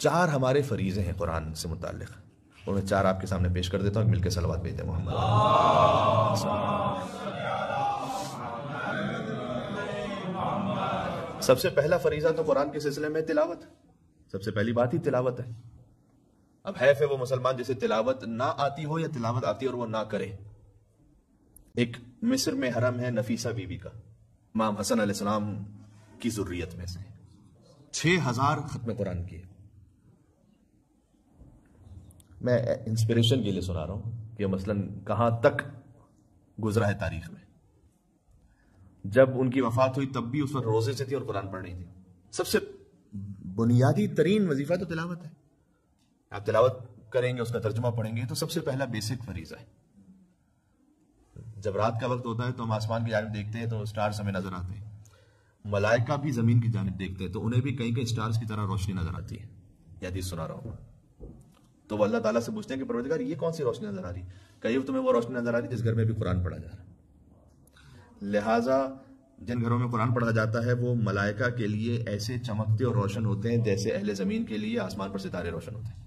चार हमारे फरीज़े हैं कुरान से मुतल और मैं चार आपके सामने पेश कर देता हूँ मिलकर सलवा भेजते मोहम्मद सबसे पहला फरीज़ा तो कुरान के सिलसिले में तिलावत सबसे पहली बात ही तिलावत है अब है फिर वो मुसलमान जिसे तिलावत ना आती हो या तिलावत आती हो और वो ना करे एक मिस्र में हरम है नफीसा बीबी का माम हसन अलैहिस्सलाम की जरूरियत में से छह हजार खत्म कुरान की है मैं इंस्पिरेशन के लिए सुना रहा हूँ कि मसलन कहां तक गुजरा है तारीख में जब उनकी वफात हुई तब भी उस वक्त रोजे से थी और कुरान पढ़ रही थी सबसे बुनियादी तरीन वजीफा तो तिलावत है आप तिलावत करेंगे उसका तर्जुमा पढ़ेंगे तो सबसे पहला बेसिक फरीजा है जब रात का वक्त होता है तो हम आसमान की जानब देखते हैं तो स्टार्स हमें नजर आते हैं मलाइका भी जमीन की जानब देखते हैं तो उन्हें भी कहीं कहीं स्टार्स की तरह रोशनी नजर आती है यदि सुना रहा हूँ तो वो अल्लाह ताला से पूछते हैं कि परवरदिगार ये कौन सी रोशनी नजर आ रही कई तुम्हें वो रोशनी नजर आ रही जिस घर में भी कुरान पढ़ा जा रहा लिहाजा जिन घरों में कुरान पढ़ा जाता है वो मलाइका के लिए ऐसे चमकते और रोशन होते हैं जैसे अहले ज़मीन के लिए आसमान पर सितारे रोशन होते हैं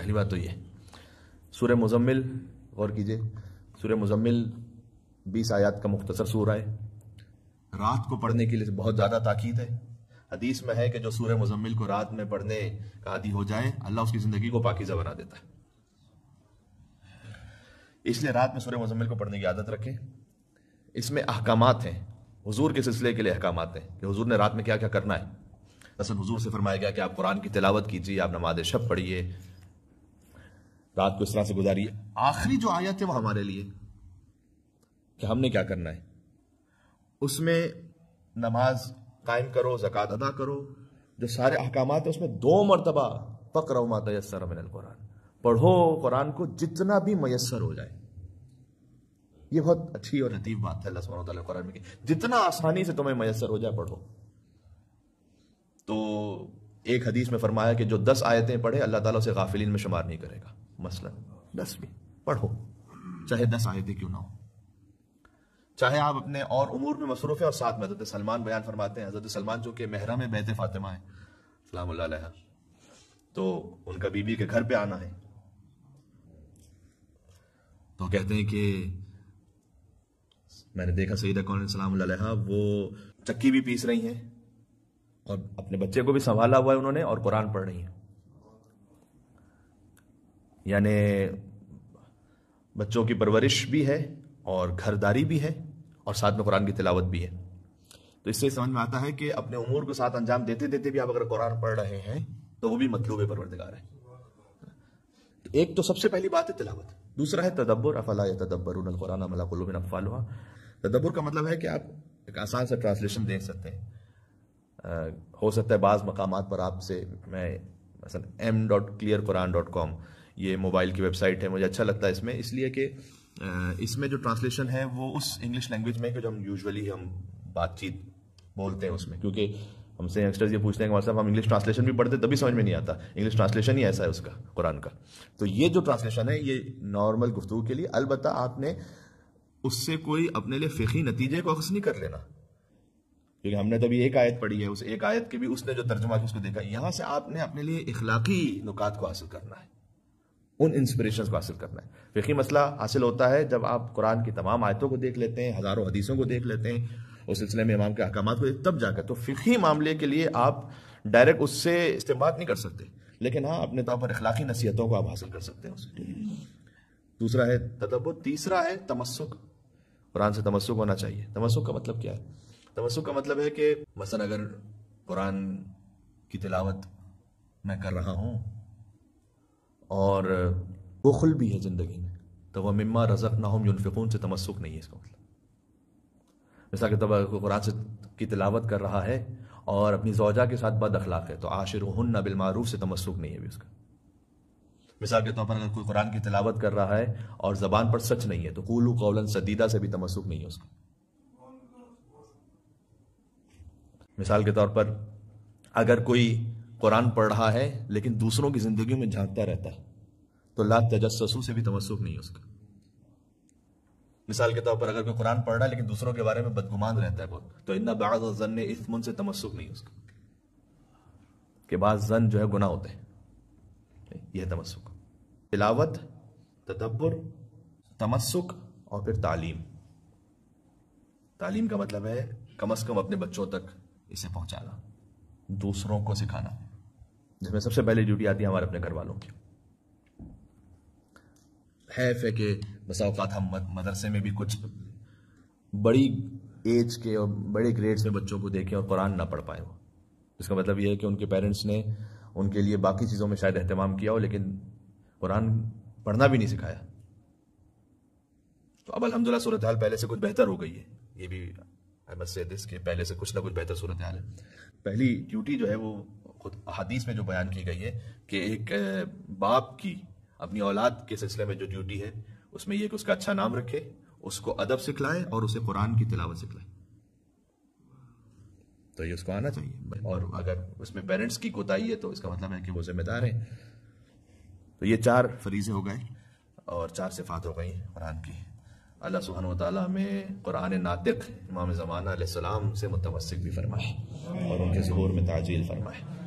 पहली बात तो ये सूर्य मुजम्मिल गौर कीजिए सूर्य मुजम्मिल बीस आयात का मुख्तसर सूर है रात को पढ़ने के लिए बहुत ज़्यादा ताकीद है हदीस में है कि जो सूर्य मुजम्मिल को रात में पढ़ने का आदि हो जाए अल्लाह उसकी जिंदगी को पाकिजा बना देता है इसलिए रात में सूर्य मुजम्मिल को पढ़ने की आदत रखें इसमें अहकाम हैं हजूर के सिलसिले के लिए अहकाम हैं कि हजूर ने रात में क्या क्या करना है असल हजूर से फरमाया गया कि आप कुरान की तिलावत कीजिए आप नमाज शब पढ़िए रात को इस तरह से गुजारिए आखिरी जो आयत है वो हमारे लिए कि हमने क्या करना है उसमें नमाज कायम करो जक़ात अदा करो जो सारे अहकाम है उसमें दो मरतबा पकर मतयसर मिनल कुरान पढ़ो कुरान को जितना भी मैसर हो जाए ये बहुत अच्छी और लतीफ बात है अल्लाह सुबह कुरान में जितना आसानी से तुम्हें मैसर हो जाए पढ़ो तो एक हदीस में फरमाया कि जो दस आयतें पढ़े अल्लाह ताला से गाफिलीन में शुमार नहीं करेगा मसलन दस भी पढ़ो चाहे दस आयतें क्यों ना हो चाहे आप अपने और उमूर में मसरूफ है और साथ में हजरत सलमान बयान फरमाते हैं हजरत सलमान जो कि मेहरा में बहत फातिमा है सलाम तो उनका बीबी के घर पे आना है तो कहते हैं कि मैंने देखा सईद कौन सलाम वो चक्की भी पीस रही हैं और अपने बच्चे को भी संभाला हुआ है उन्होंने और कुरान पढ़ रही हैं यानी बच्चों की परवरिश भी है और घरदारी भी है और साथ में कुरान की तिलावत भी है तो इससे समझ में आता है कि अपने उमूर को साथ अंजाम देते देते भी आप अगर कुरान पढ़ रहे हैं तो वो भी मतलूब परवरदगार है तो एक तो सबसे पहली बात है तिलावत दूसरा है तदब्बर अफला या तदब्बर कुरान मलाकुलबिन अफाल तदब्बर का मतलब है कि आप एक आसान सा ट्रांसलेशन देख सकते हैं हो सकता है बाज़ मकाम पर आपसे मैं मसल एम dot clear Quran dot com ये मोबाइल की वेबसाइट है मुझे अच्छा लगता है इसमें इसलिए कि इसमें जो ट्रांसलेशन है वो उस इंग्लिश लैंग्वेज में जो हम यूजुअली हम बातचीत बोलते हैं उसमें क्योंकि हमसे यंगस्टर्स ये पूछते हैं कि मतलब हम इंग्लिश ट्रांसलेशन भी पढ़ते तभी समझ में नहीं आता इंग्लिश ट्रांसलेशन ही ऐसा है उसका कुरान का तो ये जो ट्रांसलेशन है ये नॉर्मल गुफ्तु के लिए अलबत् आपने उससे कोई अपने लिए फ़िकी नतीजे को अक्स नहीं कर लेना क्योंकि हमने तभी एक आयत पढ़ी है उस एक आयत के भी उसने जो तर्जमा उसको देखा यहाँ से आपने अपने लिए इखलाकी नुकात को हासिल करना है उन इंस्परेशन को हासिल करना है फ़िकी मसला हासिल होता है जब आप कुरान की तमाम आयतों को देख लेते हैं हज़ारों हदीसों को देख लेते हैं उस सिलसिले में इमाम के अहकाम को तब जाकर तो फ़िकी मामले के लिए आप डायरेक्ट उससे इस्तेमाल नहीं कर सकते लेकिन हाँ अपने तौर पर अखलाकी नसीहतों को आप हासिल कर सकते हैं दूसरा है तदब्बर तीसरा है तमस्क कुरान से तमस्क होना चाहिए तमस्क का मतलब क्या है तमस्क का मतलब है कि मसला अगर कुरान की तिलावत मैं कर रहा हूँ और बुखल भी है ज़िंदगी में तो वह मम्मा रजक ना हम यूनफिकून से तमस्क नहीं है इसका मतलब मिसाल के तौर पर कुरान से की तिलावत कर रहा है और अपनी जौजा के साथ बद अखलाक है तो आशिर हन बिलमारूफ से तमस्क नहीं है भी उसका मिसाल के तौर पर अगर कोई कुरान की तिलावत कर रहा है और ज़बान पर सच नहीं है तो कुलू कौलन सदीदा से भी तमस्क नहीं है उसका मिसाल के तौर पर अगर कोई कुरान पढ़ रहा है लेकिन दूसरों की ज़िंदगी में झांकता रहता है तो ला तजस से भी तमस्सुक नहीं है उसका मिसाल के तौर पर अगर कोई कुरान पढ़ रहा है लेकिन दूसरों के बारे में बदगुमान रहता है बहुत तो इतना बाज़ जन इफमन से तमस्क नहीं है उसका के बाद जन जो है गुना होते हैं यह तमस्क तिलावत तदब्बर तमस्क और फिर तालीम तालीम का मतलब है कम अज़ कम अपने बच्चों तक इसे पहुंचाना दूसरों को सिखाना जिसमें सबसे पहले ड्यूटी आती है हमारे अपने घर वालों की हैफ है कि बसाओकात हम मदरसे में भी कुछ बड़ी एज के और बड़े ग्रेड्स में बच्चों को देखें और कुरान ना पढ़ पाए वो इसका मतलब यह है कि उनके पेरेंट्स ने उनके लिए बाकी चीज़ों में शायद अहतमाम किया हो लेकिन कुरान पढ़ना भी नहीं सिखाया तो अब अलहमदिल्ला सूरत हाल पहले से कुछ बेहतर हो गई है ये भी अहमद से दिस के पहले से कुछ ना कुछ बेहतर सूरत हाल है पहली ड्यूटी जो है वो खुद हदीस में जो बयान की गई है कि एक बाप की अपनी औलाद के सिलसिले में जो ड्यूटी है उसमें यह कि उसका अच्छा नाम रखे उसको अदब सिखलाए और उसे कुरान की तिलावत सिखलाए तो ये उसको आना चाहिए और अगर उसमें पेरेंट्स की कोताही है तो इसका मतलब है कि वो जिम्मेदार हैं तो ये चार फरीज़े हो गए और चार सिफात हो गई कुरान की अल्लाह सुबहान वाली में कुरान नातिक इमाम ज़माना सलाम से मुतमसक भी फरमाए और उनके ज़हूर में ताजील फरमाए